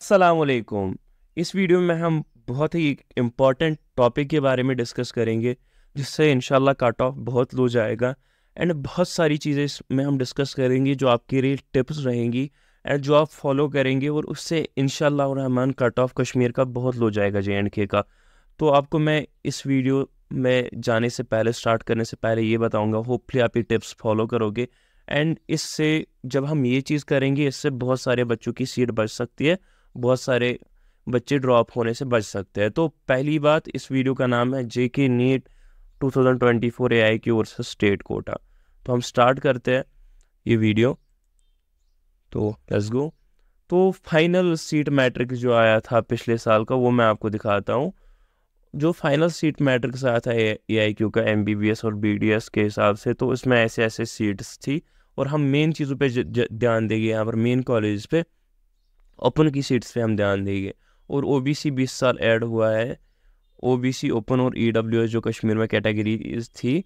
असलकुम इस वीडियो में हम बहुत ही इम्पॉर्टेंट टॉपिक के बारे में डिस्कस करेंगे जिससे इनशाला काट ऑफ बहुत लो जाएगा एंड बहुत सारी चीज़ें इसमें हम डिस्कस करेंगे जो आपके लिए टिप्स रहेंगी एंड जो आप फॉलो करेंगे और उससे इनशालामान रहमान ऑफ कश्मीर का बहुत लो जाएगा जे एंड के का तो आपको मैं इस वीडियो में जाने से पहले स्टार्ट करने से पहले ये बताऊँगा होपफुली आप ये टिप्स फॉलो करोगे एंड इससे जब हम ये चीज़ करेंगे इससे बहुत सारे बच्चों की सीट बच सकती है बहुत सारे बच्चे ड्रॉप होने से बच सकते हैं तो पहली बात इस वीडियो का नाम है J K NEET two thousand twenty four A I की ओर से स्टेट कोटा तो हम स्टार्ट करते हैं ये वीडियो तो लेट्स गो तो फाइनल सीट मैट्रिक जो आया था पिछले साल का वो मैं आपको दिखाता हूँ जो फाइनल सीट मैट्रिक्स आया था ए आई क्यू का एम बी बी एस और बी डी एस के हिसाब से तो उसमें ऐसे ऐसे सीट्स थी और हम मेन चीज़ों पर ध्यान देंगे यहाँ पर मेन कॉलेज पर ओपन की सीट्स पे हम ध्यान देंगे और ओ बी सी बीस साल ऐड हुआ है ओ बी सी ओपन और ई डब्ल्यू एस जो कश्मीर में कैटेगरी थी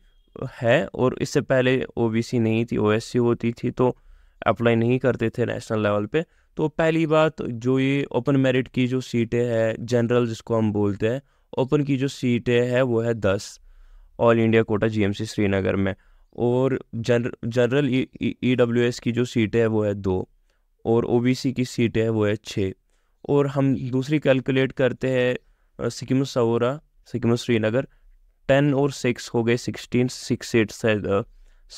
है और इससे पहले ओ बी सी नहीं थी ओ एस सी होती थी तो अप्लाई नहीं करते थे नेशनल लेवल पे तो पहली बात जो ये ओपन मेरिट की जो सीटें हैं जनरल जिसको हम बोलते हैं ओपन की जो सीटें हैं वो है दस all India quota G Srinagar में और जनर जनरल ई डब्ल्यू एस की जो सीटें हैं वो है दो और ओबीसी की सीट है वो है छः और हम दूसरी कैलकुलेट करते हैं सिक्किम सवोरा सिक्किम श्रीनगर टेन और सिक्स हो गए सिक्सटीन सिक्स सीट्स है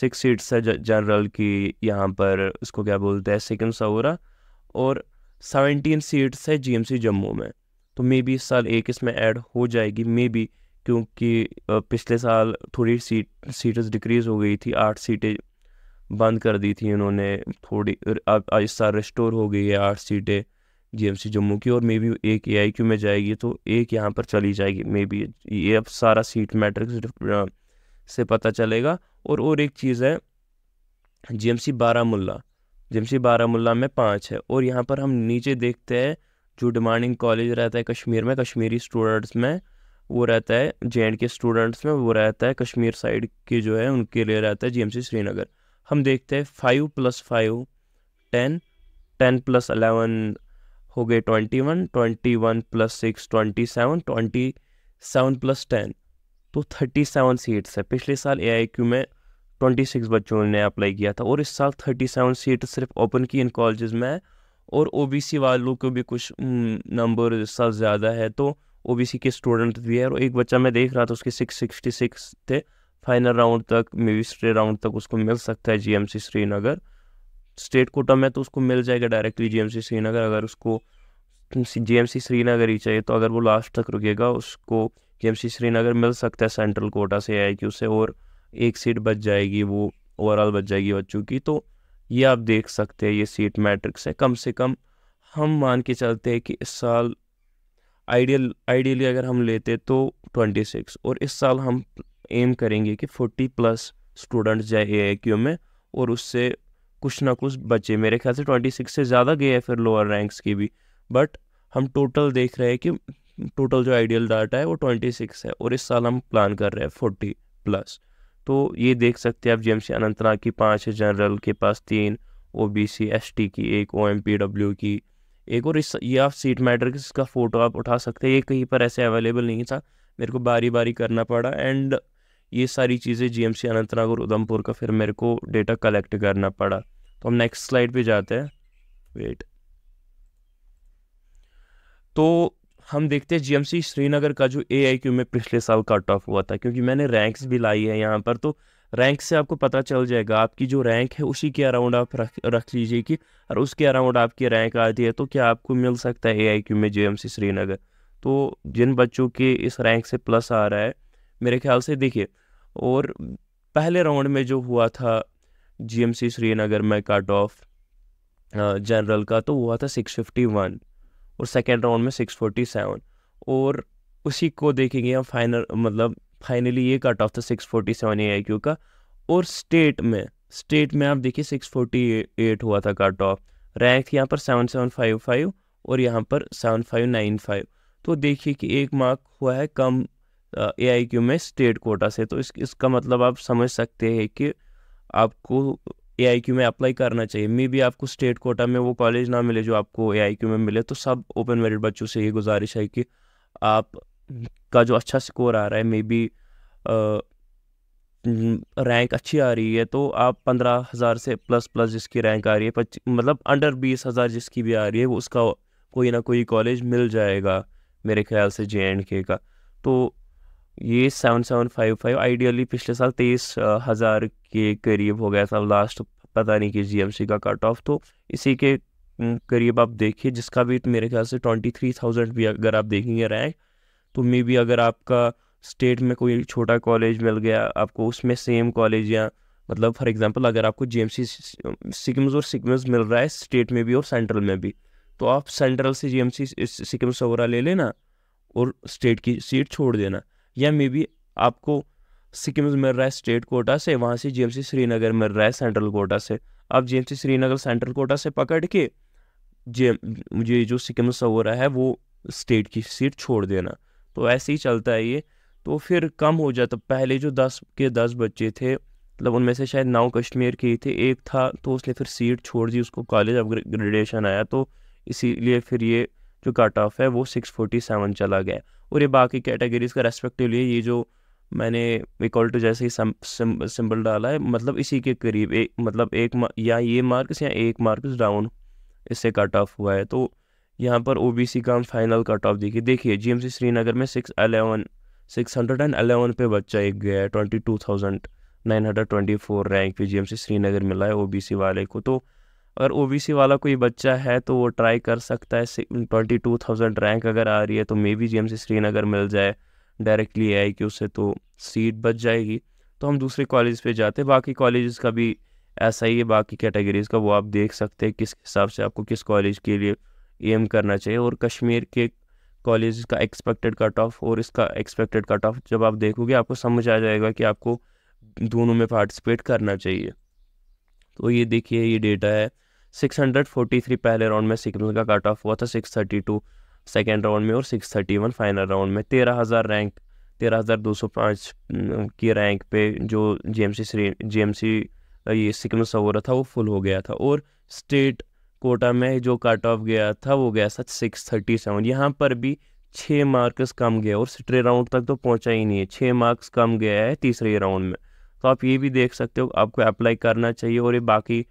सिक्स सीट्स है जनरल की यहाँ पर इसको क्या बोलते हैं सिक्किम सवोरा और सेवनटीन सीट्स है जीएमसी जम्मू में तो मे बी इस साल एक इसमें ऐड हो जाएगी मे बी क्योंकि पिछले साल थोड़ी सीट सीट्स डिक्रीज़ हो गई थी आठ सीटें बंद कर दी थी उन्होंने थोड़ी अब साल रिस्टोर हो गई है आठ सीटें जीएमसी जम्मू की और मे बी एक ए आई क्यू में जाएगी तो एक यहाँ पर चली जाएगी मे बी ये अब सारा सीट मैट्रिक्स से पता चलेगा और और एक चीज़ है जीएमसी बारामुल्ला जीएमसी बारामुल्ला में पाँच है और यहाँ पर हम नीचे देखते हैं जो डिमांडिंग कॉलेज रहता है कश्मीर में कश्मीरी स्टूडेंट्स में वो रहता है जे के स्टूडेंट्स में वो रहता है कश्मीर साइड के जो है उनके लिए रहता है जी श्रीनगर हम देखते हैं five plus five ten ten plus eleven हो गए twenty one twenty one plus six twenty seven twenty seven plus ten तो थर्टी सेवन सीट्स है पिछले साल ए आई क्यू में ट्वेंटी सिक्स बच्चों ने अप्लाई किया था और इस साल थर्टी सेवन सीट सिर्फ ओपन की इन कॉलेज में है और ओ बी सी वालों को भी कुछ नंबर इस साल ज़्यादा है तो ओ बी सी के स्टूडेंट भी है और एक बच्चा मैं देख रहा था उसके सिक्स सिक्सटी सिक्स थे फाइनल राउंड तक मे बी स्टे राउंड तक उसको मिल सकता है जीएमसी श्रीनगर स्टेट कोटा में तो उसको मिल जाएगा डायरेक्टली जीएमसी श्रीनगर अगर उसको जीएमसी श्रीनगर ही चाहिए तो अगर वो लास्ट तक रुकेगा उसको जीएमसी श्रीनगर मिल सकता है सेंट्रल कोटा से आई कि उसे और एक सीट बच जाएगी वो ओवरऑल बच जाएगी बच्चों की तो ये आप देख सकते हैं ये सीट मैट्रिक्स है कम से कम हम मान के चलते हैं कि इस साल आइडियल आइडियली अगर हम लेते तो ट्वेंटी सिक्स और इस साल हम एम करेंगे कि फोर्टी प्लस स्टूडेंट्स जाए ए आई क्यू में और उससे कुछ ना कुछ बचे मेरे ख्याल से ट्वेंटी सिक्स से ज़्यादा गए हैं फिर लोअर रैंक्स की भी बट हम टोटल देख रहे हैं कि टोटल जो आइडियल डाटा है वो ट्वेंटी सिक्स है और इस साल हम प्लान कर रहे हैं फोर्टी प्लस तो ये देख सकते हैं आप सी अनंतनाग की पाँच है जनरल के पास तीन O B C S T की एक ओ एम पी डब्ल्यू की एक और इस ये आप सीट मैटर का फोटो आप उठा सकते हैं ये कहीं पर ऐसे अवेलेबल नहीं था मेरे को बारी बारी करना पड़ा एंड ये सारी चीज़ें जीएमसी अनंतनाग और उधमपुर का फिर मेरे को डेटा कलेक्ट करना पड़ा तो हम नेक्स्ट स्लाइड पे जाते हैं वेट तो हम देखते हैं जीएमसी श्रीनगर का जो ए में पिछले साल कट ऑफ हुआ था क्योंकि मैंने रैंक्स भी लाई है यहाँ पर तो रैंक से आपको पता चल जाएगा आपकी जो रैंक है उसी के अराउंड आप रख रख लीजिए कि और उसके अराउंड आपकी रैंक आती है तो क्या आपको मिल सकता है ए में जे श्रीनगर तो जिन बच्चों के इस रैंक से प्लस आ रहा है मेरे ख्याल से देखिए और पहले राउंड में जो हुआ था जीएमसी श्रीनगर में कट ऑफ जनरल का तो हुआ था 651 और सेकेंड राउंड में 647 और उसी को देखेंगे हम फाइनल मतलब फाइनली ये कट ऑफ था 647 क्यू का और स्टेट में स्टेट में आप देखिए 648 हुआ था कट ऑफ रैंक यहाँ पर 7755 और यहाँ पर 7595 तो देखिए कि एक मार्क हुआ है कम ए आई क्यू में स्टेट कोटा से तो इस इसका मतलब आप समझ सकते हैं कि आपको ए आई क्यू में अप्लाई करना चाहिए मे भी आपको स्टेट कोटा में वो कॉलेज ना मिले जो आपको ए आई क्यू में मिले तो सब ओपन मेरिट बच्चों से ये गुजारिश है कि आप का जो अच्छा स्कोर आ रहा है मे बी रैंक अच्छी आ रही है तो आप पंद्रह हज़ार से प्लस प्लस जिसकी रैंक आ रही है मतलब अंडर बीस हज़ार जिसकी भी आ रही है वो उसका कोई ना कोई कॉलेज मिल जाएगा मेरे ख्याल से जे एंड के का तो ये seven seven five five ideally पिछले साल तेईस हज़ार के करीब हो गया था लास्ट पता नहीं कि जीएमसी का कट ऑफ तो इसी के करीब आप देखिए जिसका भी मेरे ख्याल से ट्वेंटी थ्री थाउजेंड भी अगर आप देखेंगे रैंक तो मे बी अगर आपका स्टेट में कोई छोटा कॉलेज मिल गया आपको उसमें सेम कॉलेज या मतलब फॉर एग्जांपल अगर आपको सी सिकम्स और सिकम्स मिल रहा है स्टेट में भी और सेंट्रल में भी तो आप सेंट्रल से सी सिकम्स वगैरह ले लेना और स्टेट की सीट छोड़ देना या मे बी आपको सिक्किम मिल रहा है स्टेट कोटा से वहाँ से जी श्रीनगर मिल रहा है सेंट्रल कोटा से आप जी श्रीनगर सेंट्रल कोटा से पकड़ के जे मुझे जो सिक्किम से हो रहा है वो स्टेट की सीट छोड़ देना तो ऐसे ही चलता है ये तो फिर कम हो जाता पहले जो दस के दस बच्चे थे मतलब उनमें से शायद नौ कश्मीर के ही थे एक था तो उसने फिर सीट छोड़ दी उसको कॉलेज ग्रेजुएशन आया तो इसीलिए फिर ये जो कट ऑफ है वो सिक्स फोर्टी सेवन चला गया और ये बाकी कैटेगरीज का रेस्पेक्टिवली ये जो मैंने इक्वल टू जैसे ही सिंबल डाला है मतलब इसी के करीब एक मतलब एक या ये मार्क्स या एक मार्क्स डाउन इससे कट ऑफ हुआ है तो यहाँ पर ओ बी सी का हम फाइनल कट ऑफ देखिए देखिए जी एम सी श्रीनगर में six eleven six hundred and eleven पे बच्चा एक गया है twenty two thousand nine hundred twenty four rank पे जी एम सी श्रीनगर मिला है ओ बी सी वाले को तो अगर ओ वाला कोई बच्चा है तो वो ट्राई कर सकता है ट्वेंटी टू थाउजेंड रैंक अगर आ रही है तो maybe G M C Srinagar मिल जाए डायरेक्टली आई कि उससे तो सीट बच जाएगी तो हम दूसरे कॉलेज पे जाते बाकी कॉलेज का भी ऐसा ही है बाकी कैटेगरीज का वो आप देख सकते हैं किस हिसाब से आपको किस कॉलेज के लिए एम करना चाहिए और कश्मीर के कॉलेज का एक्सपेक्टेड कट ऑफ और इसका एक्सपेक्टेड कट ऑफ जब आप देखोगे आपको समझ आ जाएगा कि आपको दोनों में पार्टिसिपेट करना चाहिए तो ये देखिए ये डेटा है 643 पहले राउंड में सिग्नल का कट ऑफ हुआ था 632 सेकेंड राउंड में और 631 फाइनल राउंड में 13000 रैंक 13205 की रैंक पे जो जीएमसी श्री जीएमसी ये सिग्नल सवोरा था वो फुल हो गया था और स्टेट कोटा में जो कट ऑफ गया था वो गया था सिक्स थर्टी सेवन यहाँ पर भी छः मार्क्स कम गया और स्ट्रे राउंड तक तो पहुँचा ही नहीं है छः मार्क्स कम गया है तीसरे राउंड में तो आप ये भी देख सकते हो आपको अप्लाई करना चाहिए और ये बाकी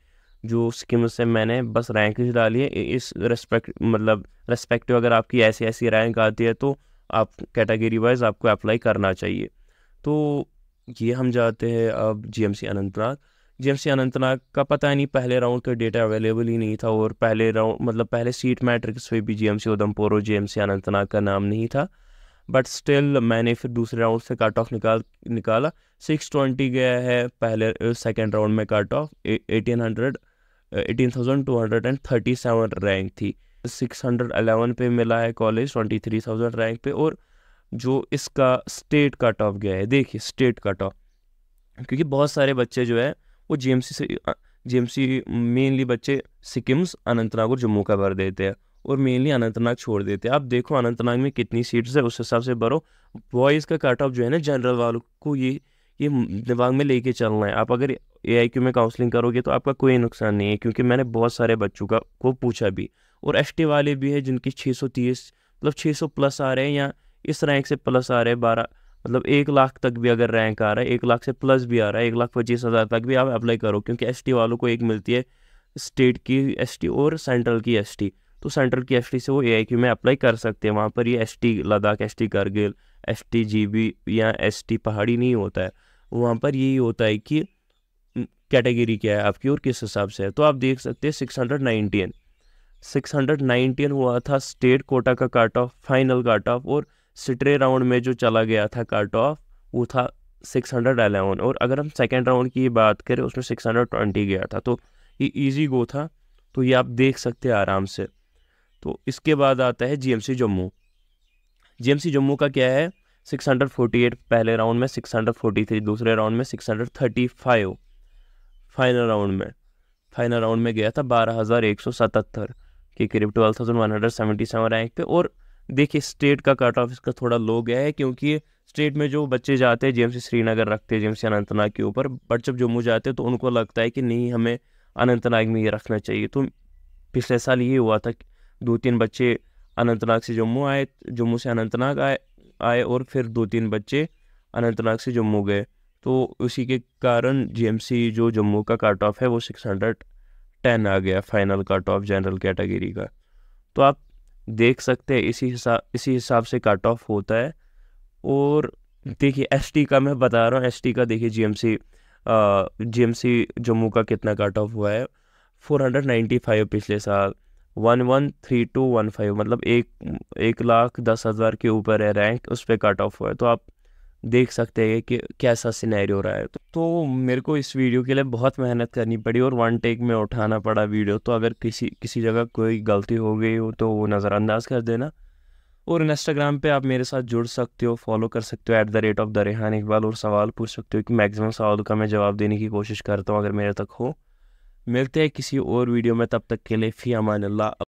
जो स्कीम्स से मैंने बस रैंक डाली है इस रेस्पेक्ट मतलब रेस्पेक्टिव अगर आपकी ऐसी ऐसी रैंक आती है तो आप कैटेगरी वाइज आपको अप्लाई करना चाहिए तो ये हम जाते हैं अब G M C Anantnag G M C Anantnag का पता नहीं पहले राउंड का डेटा अवेलेबल ही नहीं था और पहले राउंड मतलब पहले सीट मैट्रिक्स में भी जी एम सी उधमपुर और जी एम सी अनंतनाग का नाम नहीं था बट स्टिल मैंने फिर दूसरे राउंड से कट ऑफ निकाल निकाला सिक्स ट्वेंटी गया है पहले सेकेंड राउंड में cut off eighteen hundred eighteen thousand two hundred and thirty seven rank थी सिक्स हंड्रेड अलेवन पे मिला है college twenty three thousand rank पे और जो इसका स्टेट कट ऑफ गया है देखिए स्टेट कट ऑफ क्योंकि बहुत सारे बच्चे जो है वो जेएमसी से जेएमसी मेनली बच्चे सिक्किम्स अनंतनाग और जम्मू का भर देते हैं और मेनली अनंतनाग छोड़ देते हैं आप देखो अनंतनाग में कितनी सीट्स है उस हिसाब से भरो बॉयज़ का कट ऑफ जो है ना जनरल वालों को ये ये दिमाग में लेके चलना है आप अगर ए आई क्यू में काउंसलिंग करोगे तो आपका कोई नुकसान नहीं है क्योंकि मैंने बहुत सारे बच्चों का को पूछा भी और एस वाले भी हैं जिनकी छः सौ तीस मतलब छः सौ प्लस आ रहे हैं या इस रैंक से प्लस आ रहे हैं बारह मतलब एक लाख तक भी अगर रैंक आ रहा है एक लाख से प्लस भी आ रहा है एक लाख पच्चीस हज़ार तक भी आप अप्लाई करो क्योंकि एस वालों को एक मिलती है स्टेट की एस और सेंट्रल की एस तो सेंट्रल की एस से वो ए में अप्लाई कर सकते हैं वहाँ पर ये S Ladakh S Kargil S T G B या एस पहाड़ी नहीं होता है वहाँ पर यही होता है कि कैटेगरी क्या है आपकी और किस हिसाब से है तो आप देख सकते हैं six hundred nineteen six hundred nineteen हुआ था स्टेट कोटा का काट ऑफ फाइनल काट ऑफ और सिटरे राउंड में जो चला गया था काट ऑफ वो था सिक्स हंड्रेड अलेवन और अगर हम सेकेंड राउंड की बात करें उसमें सिक्स हंड्रेड ट्वेंटी गया था तो ये ईजी गो था तो ये आप देख सकते हैं आराम से तो इसके बाद आता है सी जम्मू सी जम्मू का क्या है सिक्स हंड्रेड फोर्टी एट पहले राउंड में सिक्स हंड्रेड फोर्टी थ्री दूसरे राउंड में six hundred thirty five final round में फाइनल राउंड में गया था बारह हज़ार एक सौ सतहत्तर के करीब twelve thousand one hundred seventy seven rank पे और देखिए स्टेट का कट ऑफ इसका थोड़ा लो गया है क्योंकि स्टेट में जो बच्चे जाते हैं जेम्स श्रीनगर रखते हैं जेम्स अनंतनाग के ऊपर बट जब जम्मू जाते हैं तो उनको लगता है कि नहीं हमें अनंतनाग में ये रखना चाहिए तो पिछले साल ये हुआ था दो तीन बच्चे अनंतनाग से जम्मू आए जम्मू से अनंतनाग आए आए और फिर दो तीन बच्चे अनंतनाग से जम्मू गए तो उसी के कारण जीएमसी जो जम्मू का कट ऑफ है वो सिक्स हंड्रेड टेन आ गया final cut off general category का तो आप देख सकते हैं इसी हिसाब इसी हिसाब से कट ऑफ होता है और देखिए एसटी का मैं बता रहा हूँ एसटी का देखिए जीएमसी जीएमसी जम्मू का कितना कट ऑफ हुआ है फोर हंड्रेड नाइन्टी फाइव पिछले साल one one one three two five मतलब एक एक लाख दस हज़ार के ऊपर है रैंक उस पर कट ऑफ हुआ है तो आप देख सकते हैं कि कैसा सिनेरियो रहा है तो, तो मेरे को इस वीडियो के लिए बहुत मेहनत करनी पड़ी और वन टेक में उठाना पड़ा वीडियो तो अगर किसी किसी जगह कोई गलती हो गई हो तो वो नज़रअंदाज कर देना और इंस्टाग्राम पे आप मेरे साथ जुड़ सकते हो फॉलो कर सकते हो at the rate of the Rehan Iqbal और सवाल पूछ सकते हो कि मैक्सिमम सवालों का मैं जवाब देने की कोशिश करता हूँ अगर मेरे तक हो मिलते हैं किसी और वीडियो में तब तक के लिए फ़ी अमान